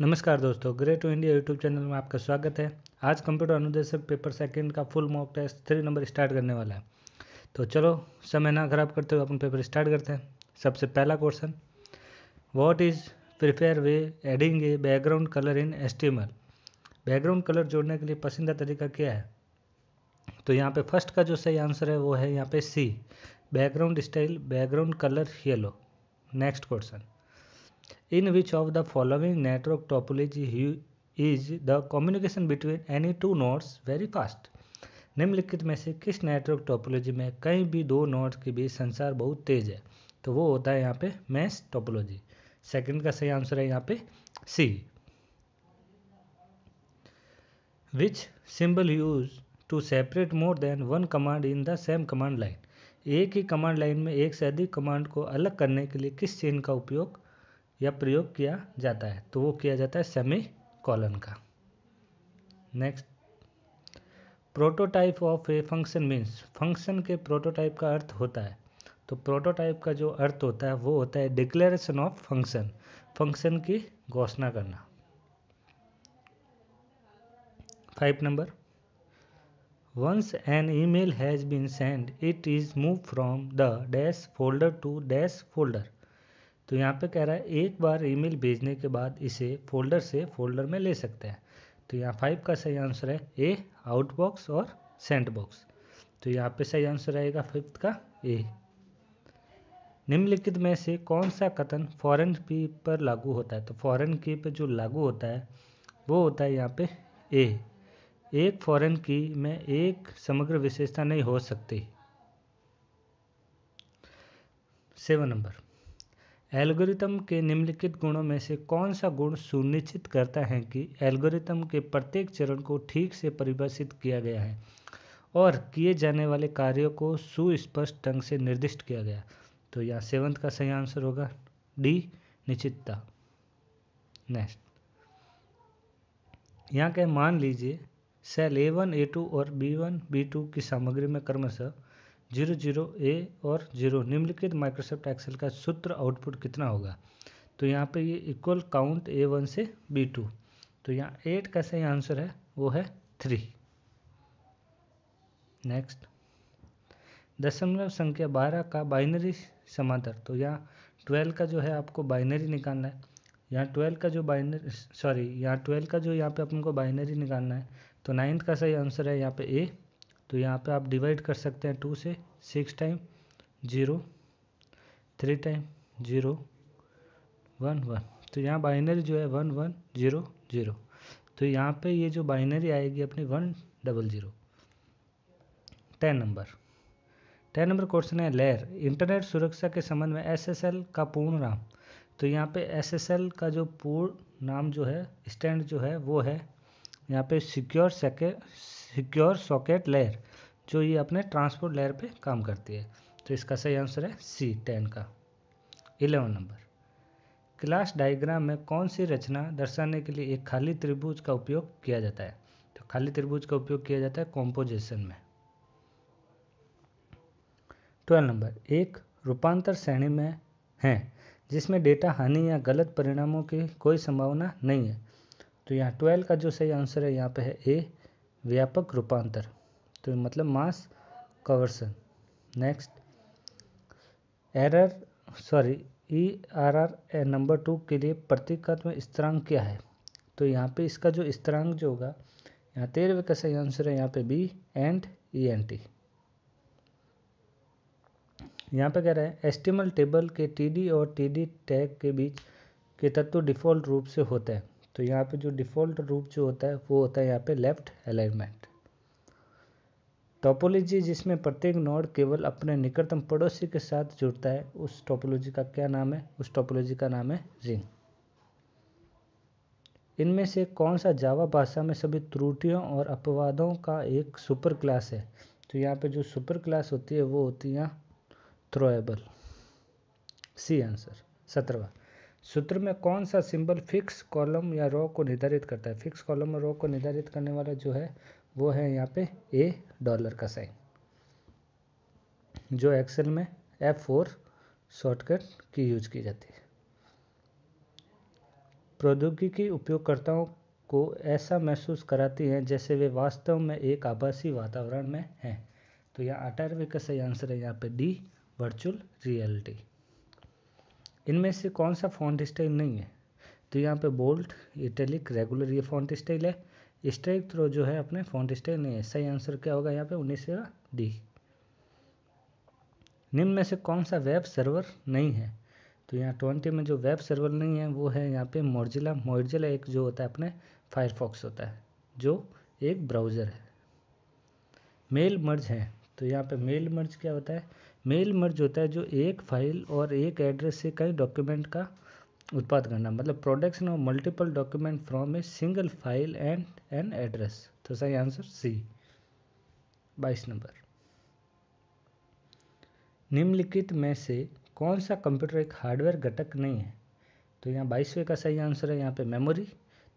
नमस्कार दोस्तों great to India YouTube channel में आपका स्वागत है आज कंप्यूटर अनुदेशक पेपर सेकंड का full mock test three number start करने वाला है तो चलो समय ना खराब करते हुए अपन पेपर स्टार्ट करते हैं सबसे पहला question what is prefer way adding a background colour in S background colour जोड़ने के लिए पसंदीदा तरीका क्या है तो यहाँ पे फर्स्ट का जो सही आंसर है वो है यहाँ पे C background style background colour yellow next question in which of the following network topology is the communication between any two nodes very fast निम्नलिखित में से किस नेटवर्क टोपोलॉजी में कहीं भी दो नोड्स के बीच संचार बहुत तेज है तो वो होता है यहाँ पे मैस टोपोलॉजी सेकंड का सही आंसर है यहाँ पे C which symbol use to separate more than one command in the same command line एक ही कमांड लाइन में एक से अधिक कमांड को अलग करने के लिए किस चिन्ह का उपयोग या प्रयोग किया जाता है तो वो किया जाता है सेमी कॉलन का next prototype of a function means function के प्रोटोटाइप का अर्थ होता है तो प्रोटोटाइप का जो अर्थ होता है वो होता है डिक्लेरेशन ऑफ फंक्शन फंक्शन की घोषणा करना five number once an email has been send it is move from the dash folder to dash folder तो यहाँ पे कह रहा है एक बार ईमेल भेजने के बाद इसे फोल्डर से फोल्डर में ले सकते हैं तो यहाँ फाइव का सही आंसर है ए आउटबॉक्स और सेंट बॉक्स तो यहाँ पे सही आंसर रहेगा फिफ्थ का ए निम्नलिखित में से कौन सा कथन फॉरेन की पर लागू होता है तो फॉरेन की पर जो लागू होता है वो होता है यहाँ पे ए एक फॉरेन की में एक समग्र विशेषता नहीं हो सकती सेवन नंबर एल्गोरिथम के निम्नलिखित गुणों में से कौन सा गुण सुनिश्चित करता है कि एल्गोरिथम के प्रत्येक चरण को ठीक से परिभाषित किया गया है और किए जाने वाले कार्यों को सुस्पष्ट ढंग से निर्दिष्ट किया गया तो यहाँ सेवंथ का सही आंसर होगा डी निश्चितता नेक्स्ट यहाँ क्या मान लीजिए cell A one A two और बी वन बी टू की सामग्री में क्रमशः जीरो जीरो ए और जीरो निम्नलिखित माइक्रोसॉफ्ट एक्सेल का सूत्र आउटपुट कितना होगा तो यहाँ पे ये इक्वल काउंट ए वन से बी टू तो यहाँ एट का सही आंसर है वो है थ्री नेक्स्ट दशमलव संख्या बारह का बाइनरी समांतर तो यहाँ ट्वेल्व का जो है आपको बाइनरी निकालना है यहाँ ट्वेल्व का जो बाइनरी सॉरी यहाँ ट्वेल्व का जो यहाँ पे अपन को बाइनरी निकालना है तो नाइन्थ का सही आंसर है यहाँ पे ए तो यहाँ पे आप डिवाइड कर सकते हैं टू से six time zero three time zero one one तो यहाँ बाइनरी जो है वन वन जीरो जीरो तो यहाँ पे ये जो बाइनरी आएगी अपनी one double zero ten number ten number question है लेयर इंटरनेट सुरक्षा के संबंध में एसएसएल का पूर्ण नाम तो यहाँ पे एसएसएल का जो पूर्ण नाम जो है स्टैंड जो है वो है यहाँ पे सिक्योर सिक्योर सॉकेट लेयर जो ये अपने ट्रांसपोर्ट लेयर पे काम करती है तो इसका सही आंसर है सी टेन का इलेवन नंबर क्लास डायग्राम में कौन सी रचना दर्शाने के लिए एक खाली त्रिभुज का उपयोग किया जाता है तो खाली त्रिभुज का उपयोग किया जाता है कॉम्पोजिशन में ट्वेल्व नंबर एक रूपांतर श्रेणी में है जिसमें डेटा हानि या गलत परिणामों की कोई संभावना नहीं है तो यहाँ ट्वेल्व का जो सही आंसर है यहाँ पे है ए व्यापक रूपांतर तो मतलब mass conversion next error sorry E R R number two के लिए प्रतीकात्मक स्तरांक क्या है तो यहाँ पे इसका जो स्तरांक जो होगा यहाँ तेरहवे का सही आंसर है यहाँ पे B and E N T यहाँ पे कह रहे हैं एस्टिमल टेबल के टी डी और टी डी टैग के बीच के तत्व डिफॉल्ट रूप से होते हैं तो यहाँ पे जो डिफ़ॉल्ट रूप जो होता है वो होता है यहाँ पे लेफ्ट अलाइनमेंट टॉपोलॉजी जिसमें प्रत्येक नोड केवल अपने निकटतम पड़ोसी के साथ जुड़ता है उस टॉपोलॉजी का क्या नाम है उस टॉपोलॉजी का नाम है रिंग इनमें से कौन सा जावा भाषा में सभी त्रुटियों और अपवादों का एक सुपर क्लास है तो यहाँ पे जो सुपर क्लास होती है वो होती है थ्रोएबल सी आंसर सत्रहवा सूत्र में कौन सा सिंबल फिक्स कॉलम या रो को निर्धारित करता है फिक्स कॉलम और रो को निर्धारित करने वाला जो है वो है यहाँ पे ए डॉलर का साइन जो एक्सेल में एफ फोर शॉर्टकट की यूज की जाती है प्रौद्योगिकी उपयोगकर्ताओं को ऐसा महसूस कराती है जैसे वे वास्तव में एक आभासी वातावरण में हैं तो यहाँ अठारहवीं का सही आंसर है यहाँ पे डी वर्चुअल रियलिटी इनमें से कौन सा फॉन्ट स्टाइल नहीं है तो यहाँ पे बोल्ट इटैलिक रेगुलर ये फॉन्ट स्टाइल है स्ट्राइक थ्रो जो है अपने फॉन्ट स्टाइल नहीं है सही आंसर क्या होगा यहाँ पे उन्नीस डी निम्न में से कौन सा वेब सर्वर नहीं है तो यहाँ ट्वेंटी में जो वेब सर्वर नहीं है वो है यहाँ पे मोर्जिला मोर्जिला एक जो होता है अपने फायरफॉक्स होता है जो एक ब्राउज़र है मेल मर्ज है तो यहाँ पे मेल मर्ज क्या होता है मेल मर्ज होता है जो एक फाइल और एक एड्रेस से कई डॉक्यूमेंट का उत्पाद करना मतलब production of multiple document from a single file and an address तो सही आंसर सी बाईस नंबर निम्नलिखित में से कौन सा कंप्यूटर एक हार्डवेयर घटक नहीं है तो यहाँ बाईसवें का सही आंसर है यहाँ पे मेमोरी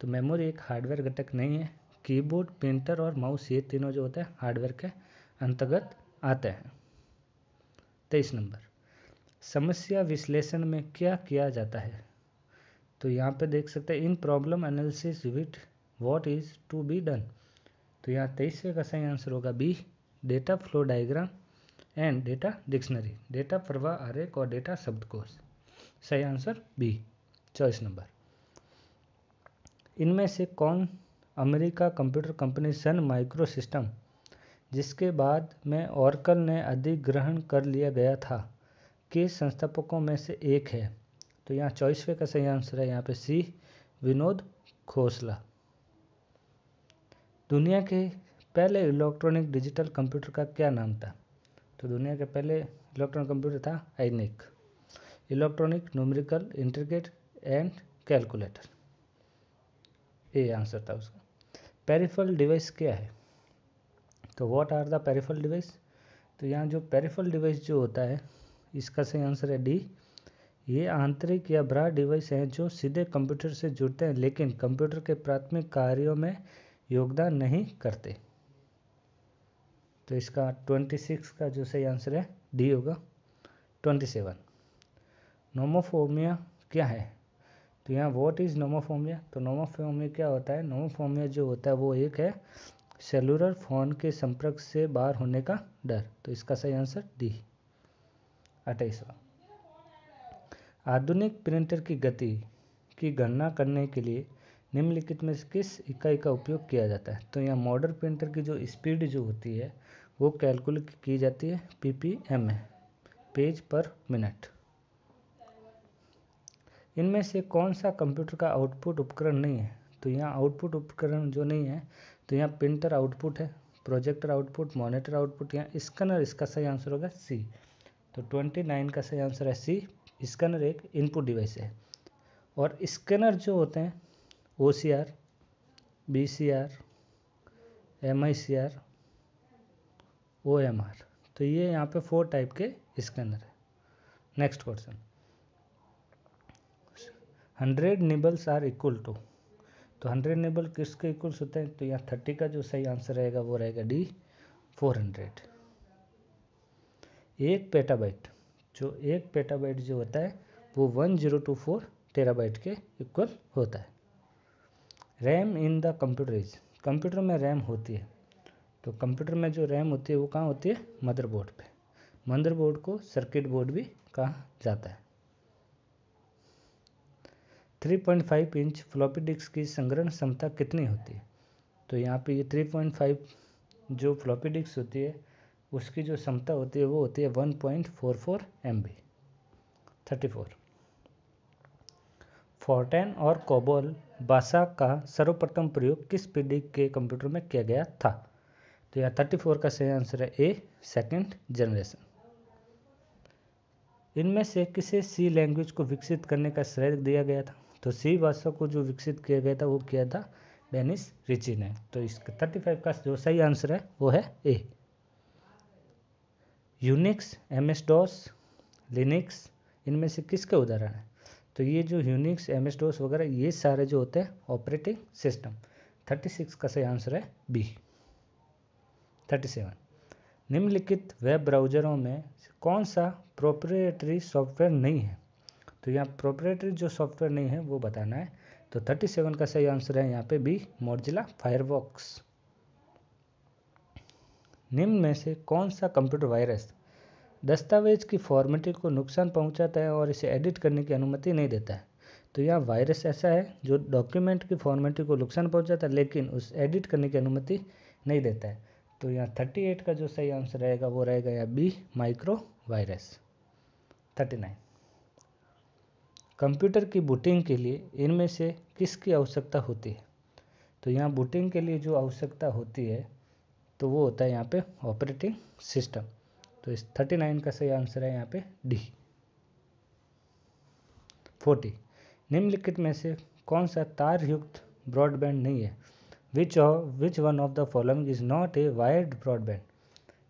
तो मेमोरी एक हार्डवेयर घटक नहीं है कीबोर्ड प्रिंटर और माउस ये तीनों जो होते हैं हार्डवेयर के अंतर्गत आते हैं तेईस नंबर समस्या विश्लेषण में क्या किया जाता है तो यहाँ पे देख सकते हैं in problem analysis with what is to be done तो यहाँ तेईसवें का सही आंसर होगा B data flow diagram and data dictionary data प्रवाह आरेख और डेटा शब्दकोश सही आंसर बी चौबीस नंबर इनमें से कौन America computer company Sun micro system जिसके बाद में ओरकल ने अधिग्रहण कर लिया गया था के संस्थापकों में से एक है तो यहाँ चौबीसवें का सही आंसर है यहाँ पे सी विनोद खोसला दुनिया के पहले इलेक्ट्रॉनिक डिजिटल कंप्यूटर का क्या नाम था तो दुनिया के पहले इलेक्ट्रॉनिक कंप्यूटर था ENIAC electronic numerical integrated and calculator ये आंसर था उसका पेरिफल डिवाइस क्या है तो what are the peripheral device तो यहाँ जो पेरिफल डिवाइस जो होता है इसका सही आंसर है डी ये आंतरिक या ब्रा डिवाइस हैं जो सीधे कंप्यूटर से जुड़ते हैं लेकिन कंप्यूटर के प्राथमिक कार्यों में योगदान नहीं करते तो इसका ट्वेंटी सिक्स का जो सही आंसर है डी होगा ट्वेंटी सेवन नोमोफोमिया क्या है तो यहाँ वॉट इज़ नोमोफोमिया तो नोमोफोमिया क्या होता है नोमोफोमिया जो होता है वो एक है सेलुलर फोन के संपर्क से बाहर होने का डर तो इसका सही आंसर डी अट्ठाईसवा आधुनिक प्रिंटर की गति की गणना करने के लिए निम्नलिखित में किस इकाई का उपयोग किया जाता है तो यहाँ मॉडर्न प्रिंटर की जो स्पीड जो होती है वो कैलकुलेट की जाती है पीपीएम है पेज पर मिनट इनमें से कौन सा कंप्यूटर का आउटपुट उपकरण नहीं है तो यहाँ आउटपुट उपकरण जो नहीं है तो यहाँ प्रिंटर आउटपुट है प्रोजेक्टर आउटपुट मॉनिटर आउटपुट यहाँ स्कैनर इसका सही आंसर होगा सी तो ट्वेंटी नाइन का सही आंसर है सी स्कैनर एक इनपुट डिवाइस है और स्कैनर जो होते हैं O C R B C R M I C R O M R तो ये यहाँ पे फोर टाइप के स्कैनर है next question hundred nibbles are equal to तो हंड्रेड नेबल किसके इक्वल्स होते हैं तो यहाँ थर्टी का जो सही आंसर रहेगा वो रहेगा डी फोर हंड्रेड एक पेटाबाइट जो एक पेटाबाइट जो होता है वो one zero two four terabyte के इक्वल होता है RAM in the computer is computer में रैम होती है तो कंप्यूटर में जो रैम होती है वो कहाँ होती है मदरबोर्ड पे मदरबोर्ड को सर्किट बोर्ड भी कहा जाता है 3.5 इंच फ्लॉपी डिस्क की संग्रहण क्षमता कितनी होती है तो यहाँ पे ये 3.5 जो फ्लॉपी डिस्क होती है उसकी जो क्षमता होती है वो होती है 1.44 point four four M B thirty four fourteen और कोबोल भाषा का सर्वप्रथम प्रयोग किस पीढ़ी के कंप्यूटर में किया गया था तो यहाँ थर्टी फोर का सही आंसर है ए सेकंड जनरेशन इनमें से किसे सी लैंग्वेज को विकसित करने का श्रेय दिया गया था तो सी भाषा को जो विकसित किया गया था वो किया था डेनिस रिची ने तो इसका थर्टी फाइव का जो सही आंसर है वो है A Unix M S DOS Linux इनमें से किसके उदाहरण है तो ये जो यूनिक्स एम एस डॉस वगैरह ये सारे जो होते हैं ऑपरेटिंग सिस्टम थर्टी सिक्स का सही आंसर है बी थर्टी सेवन निम्नलिखित वेब ब्राउज़रों में कौन सा प्रोप्रिएटरी सॉफ्टवेयर नहीं है तो यहाँ प्रोपरेटरी जो सॉफ्टवेयर नहीं है वो बताना है तो 37 का सही आंसर है यहाँ पे बी मोर्जिला फायरबॉक्स निम्न में से कौन सा कंप्यूटर वायरस दस्तावेज की फॉर्मेटिंग को नुकसान पहुंचाता है और इसे एडिट करने की अनुमति नहीं देता है तो यहाँ वायरस ऐसा है जो डॉक्यूमेंट की फॉर्मेटिंग को नुकसान पहुँचाता है लेकिन उस एडिट करने की अनुमति नहीं देता है तो यहाँ थर्टी का जो सही आंसर रहेगा वो रहेगा या B micro virus thirty computer की बूटिंग के लिए इनमें से किसकी आवश्यकता होती है तो यहाँ बूटिंग के लिए जो आवश्यकता होती है तो वो होता है यहाँ पे ऑपरेटिंग सिस्टम तो इस 39 का सही आंसर है यहाँ पे डी 40 निम्नलिखित में से कौन सा तार युक्त ब्रॉडबैंड नहीं है which which one of the following is not a wired broadband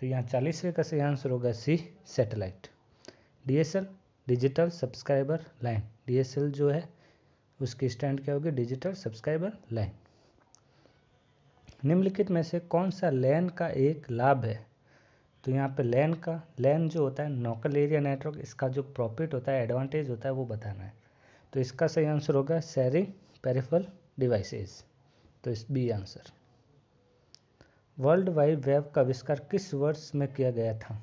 तो यहाँ चालीसवें का सही आंसर होगा C satellite DSL digital subscriber line DSL जो है उसकी स्टैंड क्या होगी डिजिटल सब्सक्राइबर लाइन निम्नलिखित में से कौन सा लैन का एक लाभ है तो यहाँ पे लैन का लैन जो होता है नोकल एरिया नेटवर्क इसका जो प्रॉफिट होता है एडवांटेज होता है वो बताना है तो इसका सही आंसर होगा सैरिंग पेरिफल डिवाइसेस तो इस B answer world wide web का आविष्कार किस वर्ष में किया गया था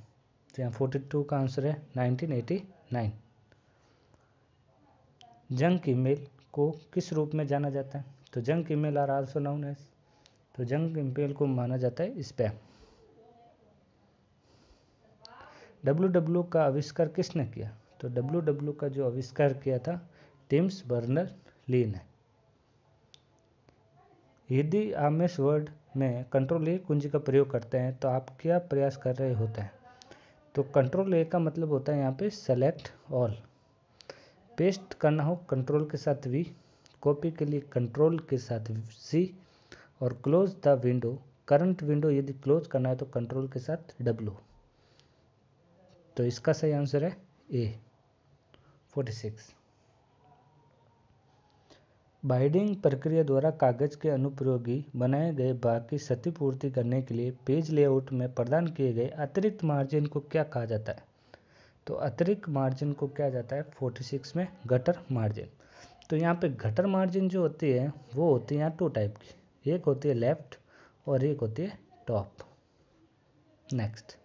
तो यहाँ फोर्टी का आंसर है नाइनटीन नाइन जंक ईमेल को किस रूप में जाना जाता है तो junk email are also known as तो जंक ईमेल को माना जाता है स्पैम डब्ल्यू डब्ल्यू का आविष्कार किसने किया तो डब्ल्यू डब्ल्यू का जो आविष्कार किया था टिम्स बर्नर ली ने यदि आम इस वर्ड में कंट्रोल ए कुंजी का प्रयोग करते हैं तो आप क्या प्रयास कर रहे होते हैं तो कंट्रोल ए का मतलब होता है यहाँ पे सेलेक्ट ऑल पेस्ट करना हो कंट्रोल के साथ वी कॉपी के लिए कंट्रोल के साथ सी और close the window current window यदि क्लोज करना है तो कंट्रोल के साथ डब्लू तो इसका सही आंसर है ए फोर्टी सिक्स बाइंडिंग प्रक्रिया द्वारा कागज के अनुप्रयोगी बनाए गए भाग की क्षतिपूर्ति करने के लिए पेज लेआउट में प्रदान किए गए अतिरिक्त मार्जिन को क्या कहा जाता है तो अतिरिक्त मार्जिन को क्या जाता है 46 में गटर मार्जिन तो यहाँ पे गटर मार्जिन जो होती है वो होती है यहाँ टू टाइप की एक होती है लेफ्ट और एक होती है टॉप नेक्स्ट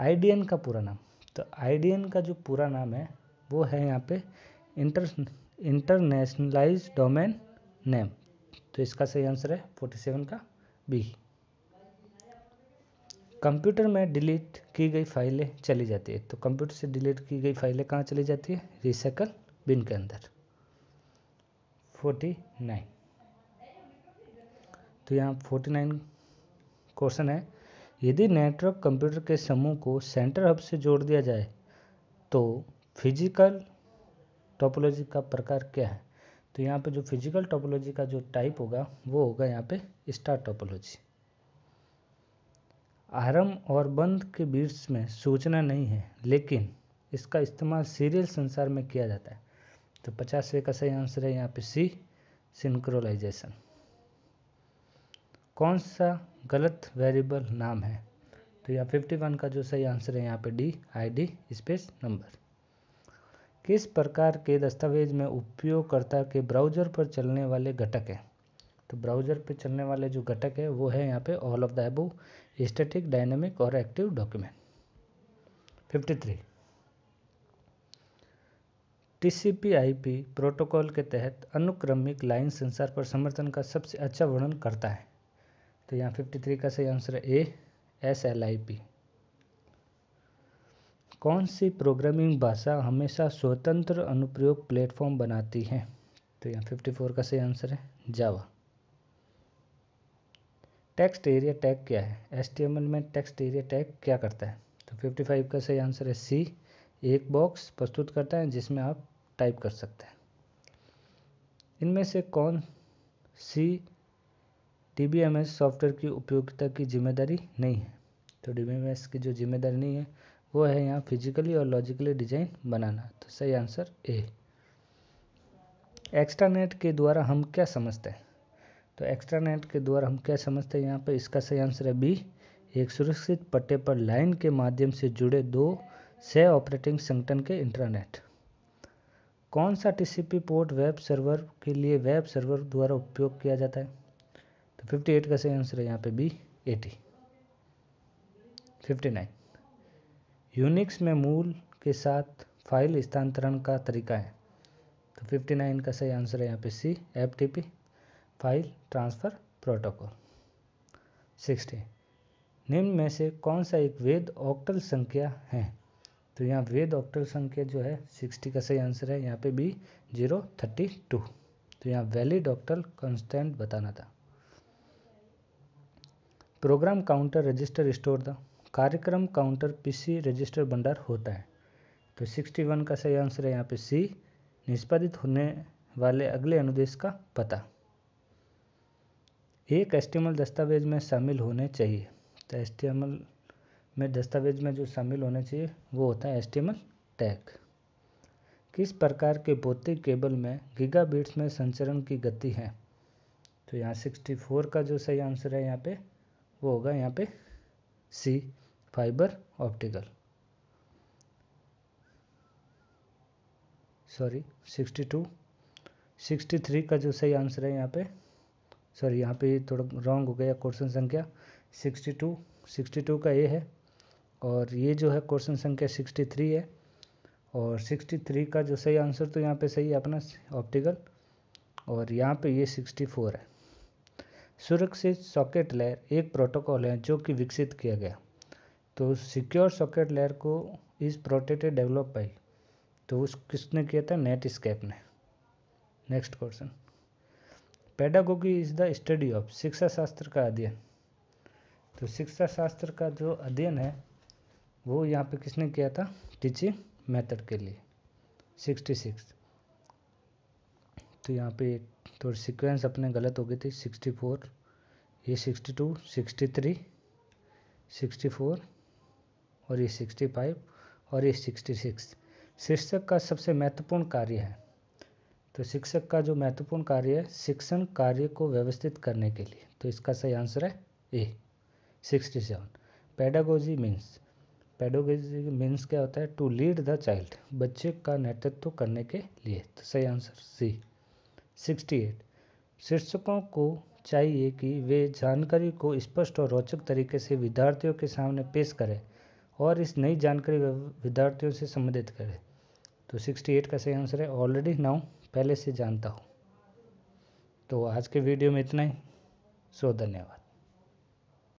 आई का पूरा नाम तो आईडीएन का जो पूरा नाम है वो है यहाँ पे इंटर इंटरनेशनलाइज डोमेन नेम तो इसका सही आंसर है फोर्टी सेवन का बी कंप्यूटर में डिलीट की गई फाइलें चली जाती है तो कंप्यूटर से डिलीट की गई फाइलें कहाँ चली जाती है रिसाइकल बिन के अंदर फोर्टी नाइन तो यहाँ नाइन क्वेश्चन है यदि नेटवर्क कंप्यूटर के समूह को सेंटर हब से जोड़ दिया जाए तो फिजिकल टोपोलॉजी का प्रकार क्या है तो यहाँ पे जो फिजिकल टोपोलॉजी का जो टाइप होगा वो होगा यहाँ पे स्टार टोपोलॉजी आरम और बंद के बीच में सूचना नहीं है लेकिन इसका इस्तेमाल सीरियल संसार में किया जाता है तो पचासवे का सही आंसर है यहाँ पे सी सिंक्रोलाइजेशन कौन सा गलत वेरिएबल नाम है तो यहाँ 51 का जो सही आंसर है यहाँ पे डी आईडी स्पेस नंबर किस प्रकार के दस्तावेज़ में उपयोगकर्ता के ब्राउज़र पर चलने वाले घटक हैं तो ब्राउज़र पर चलने वाले जो घटक है वो है यहाँ पे all of the above static dynamic और active document 53 TCP P protocol के तहत अनुक्रमिक लाइन संसार पर समर्थन का सबसे अच्छा वर्णन करता है तो यहाँ 53 का सही आंसर है A S L I P कौन सी प्रोग्रामिंग भाषा हमेशा स्वतंत्र अनुप्रयोग प्लेटफॉर्म बनाती है तो यहाँ 54 का सही आंसर है जावा टेक्स्ट एरिया टैग क्या है एस में टेक्स्ट एरिया टैग क्या करता है तो 55 का सही आंसर है सी एक बॉक्स प्रस्तुत करता है जिसमें आप टाइप कर सकते हैं इनमें से कौन सी डी सॉफ्टवेयर की उपयोगिता की जिम्मेदारी नहीं है तो डी की जो जिम्मेदारी नहीं है वो है यहाँ फिजिकली और लॉजिकली डिजाइन बनाना तो सही आंसर ए एक्स्ट्रानेट के द्वारा हम क्या समझते हैं तो एक्स्ट्रानेट के द्वारा हम क्या समझते हैं यहाँ पर इसका सही आंसर है बी एक सुरक्षित पट्टे पर लाइन के माध्यम से जुड़े दो से ऑपरेटिंग संगठन के इंटरनेट कौन सा टीसीपी पोर्ट वेब सर्वर के लिए वेब सर्वर द्वारा उपयोग किया जाता है तो 58 का सही आंसर है यहाँ पे बी 80 59 यूनिक्स में मूल के साथ फाइल स्थानांतरण का तरीका है तो 59 का सही आंसर है यहाँ पे C F T P file transfer protocol 60 निम्न में से कौन सा एक वेद ऑक्टल संख्या है तो यहाँ वेद ऑक्टल संख्या जो है 60 का सही आंसर है यहाँ पे बी जीरो थर्टी टू तो यहाँ वैलिड ऑक्टल कॉन्स्टेंट बताना था प्रोग्राम काउंटर रजिस्टर स्टोर था कार्यक्रम काउंटर पीसी रजिस्टर भंडार होता है तो 61 का सही आंसर है यहाँ पे सी निष्पादित होने वाले अगले अनुदेश का पता एक एस्टिमल दस्तावेज में शामिल होने चाहिए तो एस्टिमल में दस्तावेज में जो शामिल होने चाहिए वो होता है एस्टिमल टैग किस प्रकार के भौतिक केबल में गीगाबीट्स में संचरण की गति है तो यहाँ 64 का जो सही आंसर है यहाँ पे वो होगा यहाँ पे सी फाइबर ऑप्टिकल सॉरी 62 63 का जो सही आंसर है यहाँ पे सॉरी यहाँ पे थोड़ा रॉन्ग हो गया क्वेश्चन संख्या 62 62 का ये है और ये जो है क्वेश्चन संख्या 63 है और 63 का जो सही आंसर तो यहाँ पे सही है अपना ऑप्टिकल और यहाँ पे ये 64 है सुरक्षित सॉकेट लेयर एक प्रोटोकॉल है जो कि विकसित किया गया तो सिक्योर सॉकेट लेयर को इज़ प्रोटेक्टेड डेवलप बाई तो उस किसने किया था नेट स्केप ने next question pedagogy is the study of शिक्षा शास्त्र का अध्ययन तो शिक्षा शास्त्र का जो अध्ययन है वो यहाँ पे किसने किया था टीचिंग मेथड के लिए सिक्सटी सिक्स तो यहाँ पे थोड़ी सीक्वेंस अपने गलत हो गई थी सिक्सटी फोर ये sixty two sixty three sixty four और ये सिक्सटी फाइव और ये सिक्सटी सिक्स शिक्षक का सबसे महत्वपूर्ण कार्य है तो शिक्षक का जो महत्वपूर्ण कार्य है शिक्षण कार्य को व्यवस्थित करने के लिए तो इसका सही आंसर है A sixty seven pedagogy means pedagogy means क्या होता है टू लीड द चाइल्ड बच्चे का नेतृत्व करने के लिए तो सही आंसर सी सिक्सटी एट शिक्षकों को चाहिए कि वे जानकारी को स्पष्ट और रोचक तरीके से विद्यार्थियों के सामने पेश करें और इस नई जानकारी विद्यार्थियों से संबंधित करें तो 68 का सही आंसर है ऑलरेडी नाउ पहले से जानता हूँ तो आज के वीडियो में इतना ही सो धन्यवाद